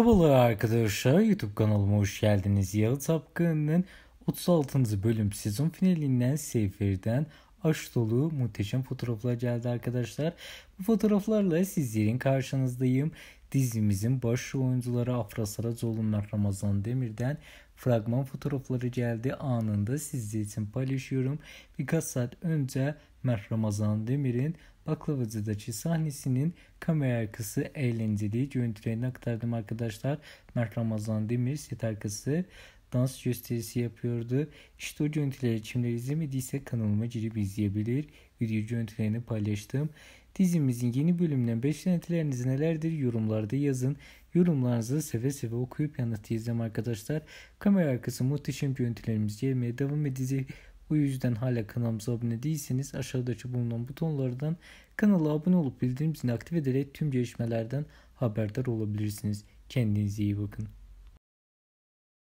Merhabalar arkadaşlar YouTube kanalıma hoş geldiniz. Yalı Tapkı'nın 36. bölüm sezon finalinden Seyfir'den aşk dolu muhteşem fotoğraflar geldi arkadaşlar. Bu fotoğraflarla sizlerin karşınızdayım. Dizimizin başrol oyuncuları Afra Saracoğlu'ndan Ramazan Demir'den fragman fotoğrafları geldi. Anında sizler için paylaşıyorum. Birkaç saat önce Mert Ramazan Demir'in Baklavacı'daki sahnesinin kamera arkası eğlenceli görüntülerini aktardım arkadaşlar. Mert Ramazan Demir set arkası dans gösterisi yapıyordu. İşte o görüntüleri kimler izlemediyse kanalıma girip izleyebilir. Video görüntülerini paylaştım. Dizimizin yeni bölümünden beklentileriniz nelerdir yorumlarda yazın. Yorumlarınızı seve seve okuyup yanıtlayacağım arkadaşlar. Kamera arkası muhteşem görüntülerimiz gelmeye devam edecek. Bu yüzden hala kanalımıza abone değilseniz aşağıdaki bulunan butonlardan kanala abone olup bildirim zilini aktif ederek tüm gelişmelerden haberdar olabilirsiniz. Kendinize iyi bakın.